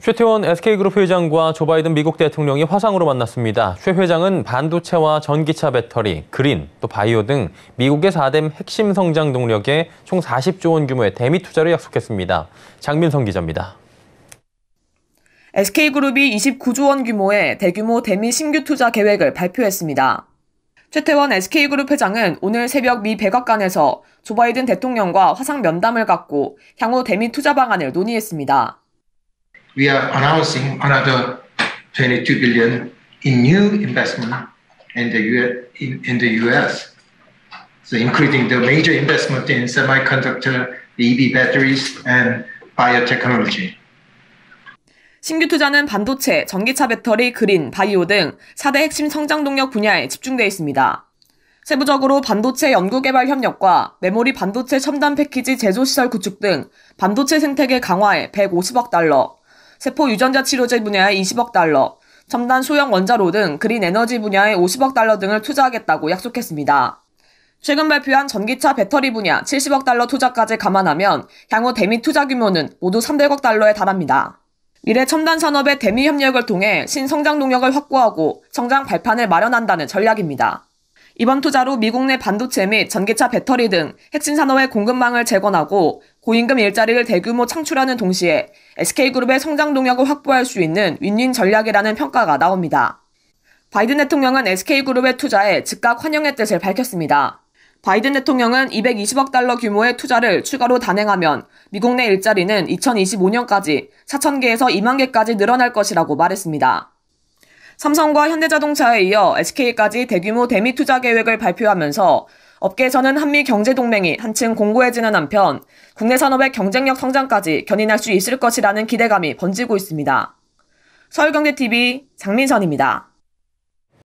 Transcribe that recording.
최태원 SK그룹 회장과 조 바이든 미국 대통령이 화상으로 만났습니다. 최 회장은 반도체와 전기차 배터리, 그린, 또 바이오 등 미국의 4대 핵심 성장 동력에 총 40조 원 규모의 대미 투자를 약속했습니다. 장민성 기자입니다. SK그룹이 29조 원 규모의 대규모 대미 신규 투자 계획을 발표했습니다. 최태원 SK그룹 회장은 오늘 새벽 미 백악관에서 조 바이든 대통령과 화상 면담을 갖고 향후 대미 투자 방안을 논의했습니다. we are announcing another 22 billion in new investment in the U in, in the US. So including the major investment in semiconductor, EV batteries, and biotechnology. 신규 투자는 반도체, 전기차 배터리, 그린, 바이오 등 4대 핵심 성장 동력 분야에 집중돼 있습니다. 세부적으로 반도체 연구개발 협력과 메모리 반도체 첨단 패키지 제조시설 구축 등 반도체 생태계 강화에 150억 달러, 세포 유전자 치료제 분야에 20억 달러, 첨단 소형 원자로 등 그린 에너지 분야에 50억 달러 등을 투자하겠다고 약속했습니다. 최근 발표한 전기차 배터리 분야 70억 달러 투자까지 감안하면 향후 대미 투자 규모는 모두 300억 달러에 달합니다. 미래 첨단 산업의 대미 협력을 통해 신성장 동력을 확보하고 성장 발판을 마련한다는 전략입니다. 이번 투자로 미국 내 반도체 및 전기차 배터리 등 핵심 산업의 공급망을 재건하고 고임금 일자리를 대규모 창출하는 동시에 SK그룹의 성장 동력을 확보할 수 있는 윈윈 전략이라는 평가가 나옵니다. 바이든 대통령은 SK그룹의 투자에 즉각 환영의 뜻을 밝혔습니다. 바이든 대통령은 220억 달러 규모의 투자를 추가로 단행하면 미국 내 일자리는 2025년까지 4,000개에서 2만 개까지 늘어날 것이라고 말했습니다. 삼성과 현대자동차에 이어 SK까지 대규모 대미 투자 계획을 발표하면서 업계에서는 한미 경제동맹이 한층 공고해지는 한편 국내 산업의 경쟁력 성장까지 견인할 수 있을 것이라는 기대감이 번지고 있습니다. 서울경제TV 장민선입니다.